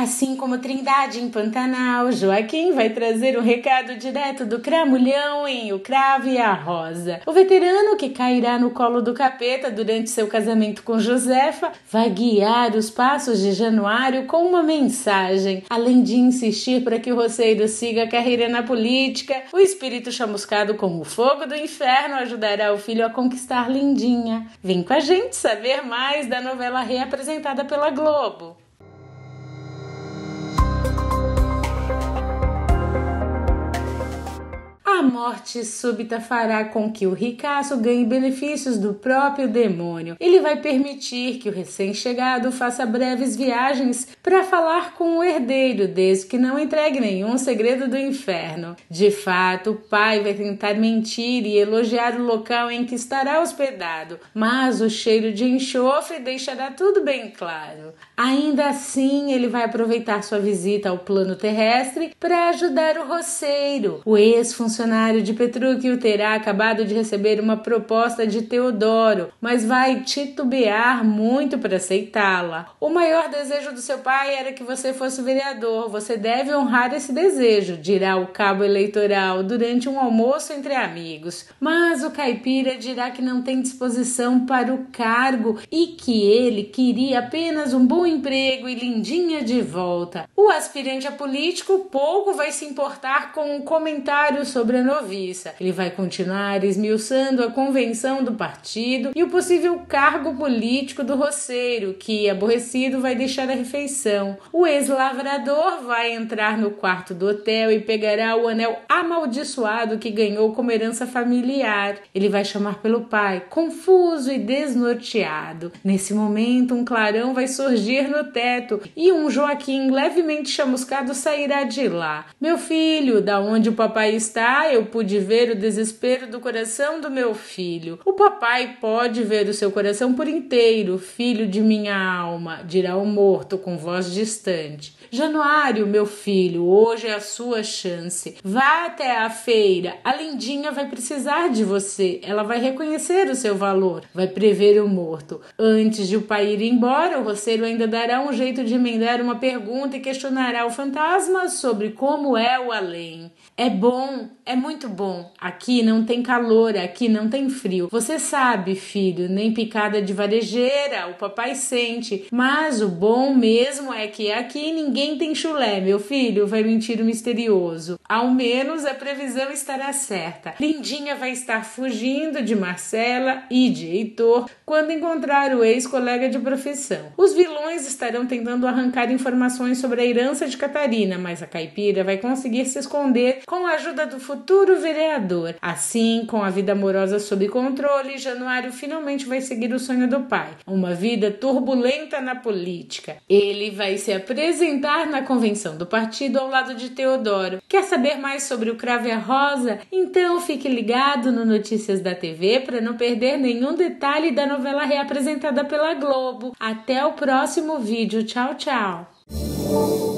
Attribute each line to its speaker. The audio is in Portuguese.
Speaker 1: Assim como Trindade em Pantanal, Joaquim vai trazer um recado direto do Cramulhão em O Cravo e a Rosa. O veterano que cairá no colo do capeta durante seu casamento com Josefa vai guiar os passos de Januário com uma mensagem. Além de insistir para que o roceiro siga a carreira na política, o espírito chamuscado com o fogo do inferno ajudará o filho a conquistar Lindinha. Vem com a gente saber mais da novela reapresentada pela Globo. morte súbita fará com que o ricaço ganhe benefícios do próprio demônio. Ele vai permitir que o recém-chegado faça breves viagens para falar com o herdeiro, desde que não entregue nenhum segredo do inferno. De fato, o pai vai tentar mentir e elogiar o local em que estará hospedado, mas o cheiro de enxofre deixará tudo bem claro. Ainda assim, ele vai aproveitar sua visita ao plano terrestre para ajudar o roceiro. O ex-funcionário de Petrúquio terá acabado de receber uma proposta de Teodoro, mas vai titubear muito para aceitá-la. O maior desejo do seu pai era que você fosse vereador. Você deve honrar esse desejo, dirá o cabo eleitoral durante um almoço entre amigos. Mas o caipira dirá que não tem disposição para o cargo e que ele queria apenas um bom emprego e lindinha de volta. O aspirante a político pouco vai se importar com um comentário sobre a novela Suíça. Ele vai continuar esmiuçando a convenção do partido e o possível cargo político do roceiro, que, aborrecido, vai deixar a refeição. O ex-lavrador vai entrar no quarto do hotel e pegará o anel amaldiçoado que ganhou como herança familiar. Ele vai chamar pelo pai, confuso e desnorteado. Nesse momento, um clarão vai surgir no teto e um Joaquim levemente chamuscado sairá de lá. Meu filho, da onde o papai está, eu pude tipo ver o desespero do coração do meu filho. O papai pode ver o seu coração por inteiro, filho de minha alma, dirá o morto com voz distante. Januário, meu filho, hoje é a sua chance. Vá até a feira. A lindinha vai precisar de você. Ela vai reconhecer o seu valor, vai prever o morto. Antes de o pai ir embora, o roceiro ainda dará um jeito de emendar uma pergunta e questionará o fantasma sobre como é o além. É bom, é muito muito bom. Aqui não tem calor, aqui não tem frio. Você sabe, filho, nem picada de varejeira, o papai sente. Mas o bom mesmo é que aqui ninguém tem chulé, meu filho, vai mentir o misterioso. Ao menos a previsão estará certa. Lindinha vai estar fugindo de Marcela e de Heitor quando encontrar o ex-colega de profissão. Os vilões estarão tentando arrancar informações sobre a herança de Catarina, mas a caipira vai conseguir se esconder com a ajuda do futuro vereador. Assim, com a vida amorosa sob controle, Januário finalmente vai seguir o sonho do pai, uma vida turbulenta na política. Ele vai se apresentar na convenção do partido ao lado de Teodoro. Quer saber mais sobre o Crave a Rosa? Então fique ligado no Notícias da TV para não perder nenhum detalhe da novela reapresentada pela Globo. Até o próximo vídeo. Tchau, tchau.